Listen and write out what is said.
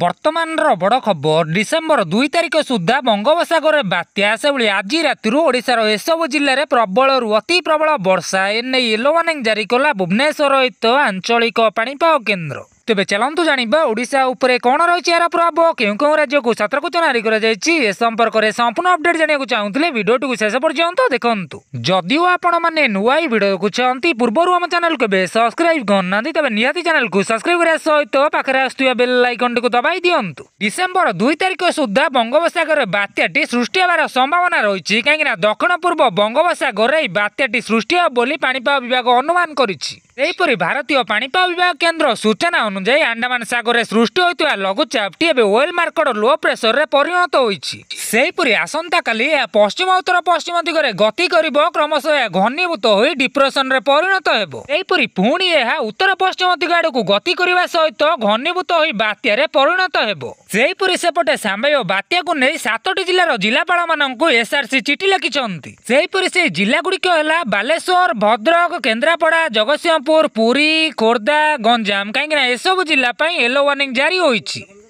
ବର୍ତ୍ତମାନର ବଡ଼ ଖବର ଡିସେମ୍ବର ଦୁଇ ତାରିଖ ସୁଦ୍ଧା ବଙ୍ଗୋପସାଗରରେ ବାତ୍ୟା ସେଭଳି ଆଜି ରାତିରୁ ଓଡ଼ିଶାର ଏସବୁ ଜିଲ୍ଲାରେ ପ୍ରବଳରୁ ଅତି ପ୍ରବଳ ବର୍ଷା ଏନେଇ ୟେଲୋ ୱାର୍ଣ୍ଣିଂ ଜାରି କଲା ଭୁବନେଶ୍ୱର ଆଞ୍ଚଳିକ ପାଣିପାଗ କେନ୍ଦ୍ର ତେବେ ଚାଲନ୍ତୁ ଜାଣିବା ଓଡ଼ିଶା ଉପରେ କ'ଣ ରହିଛି ଏହାର ପ୍ରଭାବ କେଉଁ କେଉଁ ରାଜ୍ୟକୁ ସତର୍କତା ଜାରି କରାଯାଇଛି ଏ ସମ୍ପର୍କରେ ସମ୍ପୂର୍ଣ୍ଣ ଅପଡେଟ୍ ଜାଣିବାକୁ ଚାହୁଁଥିଲେ ଭିଡ଼ିଓଟିକୁ ଶେଷ ପର୍ଯ୍ୟନ୍ତ ଦେଖନ୍ତୁ ଯଦିଓ ଆପଣମାନେ ନୂଆ ଏହି ଭିଡ଼ିଓ ଦେଖୁଛନ୍ତି ପୂର୍ବରୁ ଆମ ଚ୍ୟାନେଲ କେବେ ସବସ୍କ୍ରାଇବ୍ କରୁନାହାନ୍ତି ତେବେ ନିହାତି ଚ୍ୟାନେଲକୁ ସବସ୍କ୍ରାଇବ୍ କରିବା ସହିତ ପାଖରେ ଆସୁଥିବା ବେଲ୍ ଆଇକନଟିକୁ ଦବାଇ ଦିଅନ୍ତୁ ଡିସେମ୍ବର ଦୁଇ ତାରିଖ ସୁଦ୍ଧା ବଙ୍ଗୋପସାଗରରେ ବାତ୍ୟାଟି ସୃଷ୍ଟି ହେବାର ସମ୍ଭାବନା ରହିଛି କାହିଁକିନା ଦକ୍ଷିଣ ପୂର୍ବ ବଙ୍ଗୋପସାଗରରେ ଏହି ବାତ୍ୟାଟି ସୃଷ୍ଟି ହେବ ବୋଲି ପାଣିପାଗ ବିଭାଗ ଅନୁମାନ କରିଛି সেইপরি ভারতীয় পানি পাবিয়া কেন্দ্র सूचना অনুযায়ী আন্ডামান সাগরে সৃষ্টি হইতো লাগু চাপটি বে ওয়েল মার্কর লো প্রেসার রে পরিহত হইছি সেইপরি আসন্তা kali পশ্চিম উত্তর পশ্চিম দিকরে গতি করিব ক্রমশ ঘনভূত হই ডিপ্রেশন রে পরিহত হেব সেইপরি পূণী ইহা উত্তর পশ্চিম দিকକୁ গতি করিবা সহিত ঘনভূত হই বাতিয়া রে পরিহত হেব সেইপরি সেপটে সময় বাতিয়া কো নেহি সাতটি জেলার জেলাপাড় মানଙ୍କু এসআরসি চিঠি লিখি চনতি সেইপরি সেই জেলাগুড়ি কে হলা বালেশোর ভদ্রক কেন্দ্রপাড়া জগসী କୋରାପୁଟ ପୁରୀ ଖୋର୍ଦ୍ଧା ଗଞ୍ଜାମ କାହିଁକିନା ଏସବୁ ଜିଲ୍ଲା ପାଇଁ ୟେଲୋ ୱାର୍ଣ୍ଣିଂ ଜାରି ହୋଇଛି